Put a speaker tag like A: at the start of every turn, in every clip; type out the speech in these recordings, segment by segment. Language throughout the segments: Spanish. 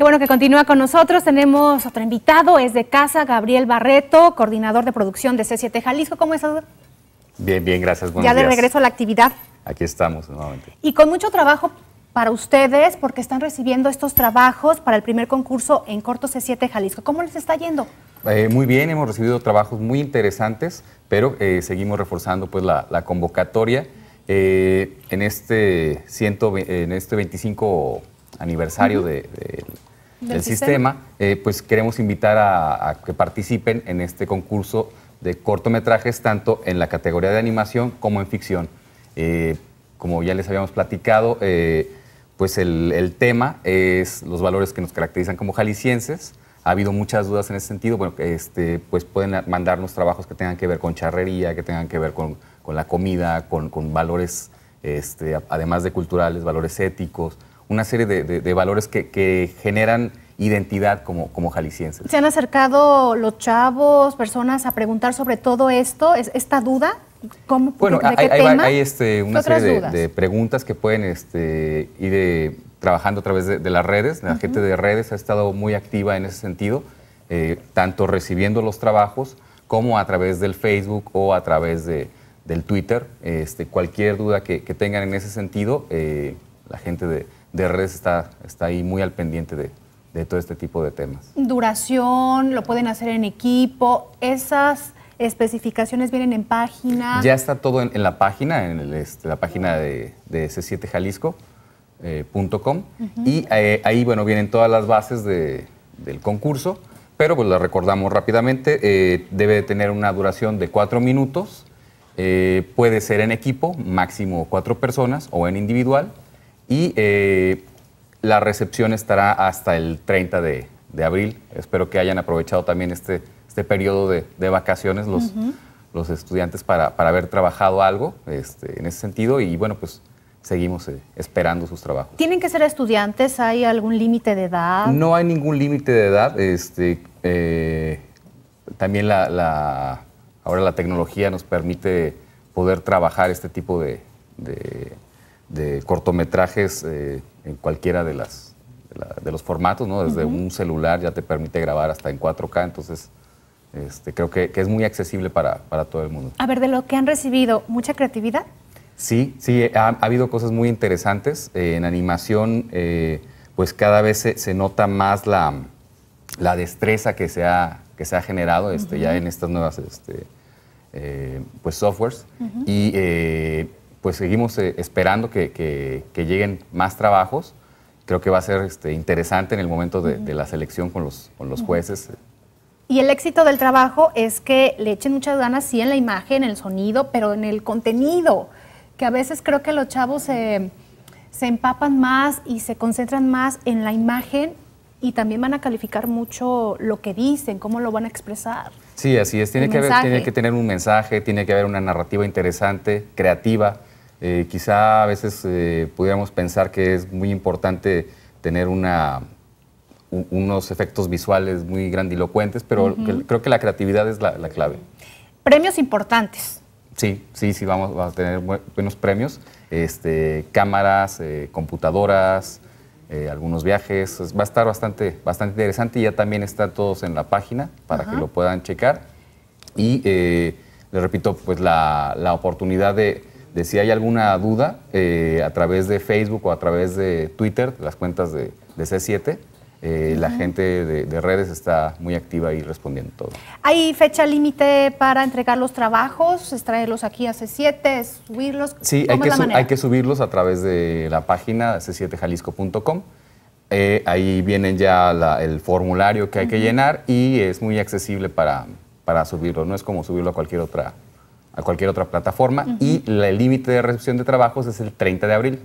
A: Qué bueno que continúa con nosotros. Tenemos otro invitado, es de casa, Gabriel Barreto, coordinador de producción de C7 Jalisco. ¿Cómo estás?
B: Bien, bien, gracias. ya de regreso a la actividad. Aquí estamos nuevamente.
A: Y con mucho trabajo para ustedes, porque están recibiendo estos trabajos para el primer concurso en Corto C7 Jalisco. ¿Cómo les está yendo?
B: Eh, muy bien, hemos recibido trabajos muy interesantes, pero eh, seguimos reforzando pues, la, convocatoria. Eh, en, este ciento, en este 25 aniversario de el sistema, eh, pues queremos invitar a, que participen en este concurso de cortometrajes, tanto en la categoría de animación como en ficción. Eh, como ya les habíamos platicado, eh, pues el, tema es los valores que nos caracterizan como jaliscienses. Ha habido muchas dudas en ese sentido. Bueno, este, pues pueden mandarnos trabajos que tengan que ver con charrería, que tengan que ver con, la comida, con, valores, este, además de culturales, valores éticos, una serie de, valores que generan identidad como, como jaliscienses. ¿Se
A: han acercado los chavos, personas a preguntar sobre todo esto, esta duda? ¿Cómo, bueno, hay,
B: este, una serie de, preguntas que pueden este, ir eh, trabajando a través de, las redes. La gente de redes ha estado muy activa en ese sentido, eh, tanto recibiendo los trabajos como a través del Facebook o a través de, del Twitter. Este, cualquier duda que, tengan en ese sentido, eh, la gente de, redes está ahí muy al pendiente de, de todo este tipo de temas.
A: Duración, lo pueden hacer en equipo, esas especificaciones vienen en página. Ya
B: está todo en, la página, en el, este, la página de, de c7jalisco.com eh, y eh, ahí bueno vienen todas las bases de, del concurso, pero pues la recordamos rápidamente, eh, debe tener una duración de cuatro minutos, puede ser en equipo, máximo cuatro personas o en individual y la recepción estará hasta el 30 de, abril. Espero que hayan aprovechado también este, este periodo de, vacaciones los, los estudiantes para, haber trabajado algo este, en ese sentido y bueno, pues seguimos eh, esperando sus trabajos.
A: ¿Tienen que ser estudiantes? ¿Hay algún límite de edad? No
B: hay ningún límite de edad. Este, eh, también la, ahora la tecnología nos permite poder trabajar este tipo de de cortometrajes eh, en cualquiera de las de, los formatos, ¿no? Desde un celular ya te permite grabar hasta en 4K, entonces este, creo que, es muy accesible para, todo el mundo.
A: A ver, de lo que han recibido, ¿mucha creatividad?
B: Sí, sí, eh, ha, habido cosas muy interesantes. Eh, en animación, pues cada vez se, nota más la, la, destreza que se ha, que se ha generado este, ya en estas nuevas este, pues softwares pues seguimos eh, esperando que, lleguen más trabajos. Creo que va a ser este, interesante en el momento de, la selección con los, jueces.
A: Y el éxito del trabajo es que le echen muchas ganas, sí, en la imagen, en el sonido, pero en el contenido, que a veces creo que los chavos se, empapan más y se concentran más en la imagen y también van a calificar mucho lo que dicen, cómo lo van a expresar.
B: Sí, así es, tiene, que, haber, tiene que tener un mensaje, tiene que haber una narrativa interesante, creativa eh, quizá a veces eh, pudiéramos pensar que es muy importante tener una, unos efectos visuales muy grandilocuentes, pero creo que la creatividad es la, clave.
A: Premios importantes.
B: Sí, sí, sí, vamos, a tener buenos premios. Este, cámaras, eh, computadoras, algunos viajes. Va a estar bastante, bastante interesante y ya también están todos en la página para que lo puedan checar. Y le repito, pues la, la oportunidad de de si hay alguna duda eh, a través de Facebook o a través de Twitter, las cuentas de, C7. Eh, la gente de, redes está muy activa y respondiendo todo.
A: ¿Hay fecha límite para entregar los trabajos, extraerlos aquí a C7, subirlos? Sí, hay que,
B: subirlos a través de la página c7jalisco.com. Eh, ahí vienen ya el formulario que hay que llenar y es muy accesible para, para subirlo. No es como subirlo a cualquier otra a cualquier otra plataforma y el límite de recepción de trabajos es el 30 de abril.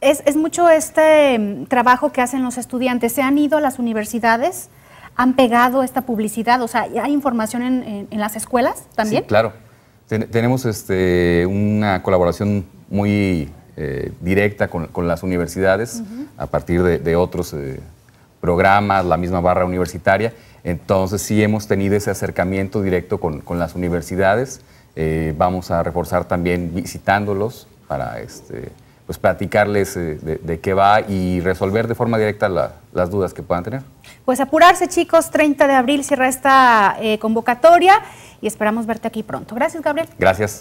A: es, es, mucho este mm, trabajo que hacen los estudiantes. ¿Se han ido a las universidades? ¿Han pegado esta publicidad? O sea, ¿hay información en, en, las escuelas también? Sí,
B: claro. tenemos este, una colaboración muy eh, directa con, las universidades a partir de, otros eh, programas, la misma barra universitaria entonces sí hemos tenido ese acercamiento directo con, las universidades. Eh, vamos a reforzar también visitándolos para este, pues, platicarles eh, de, qué va y resolver de forma directa las dudas que puedan tener.
A: Pues apurarse chicos, 30 de abril cierra esta eh, convocatoria y esperamos verte aquí pronto. Gracias Gabriel.
B: Gracias.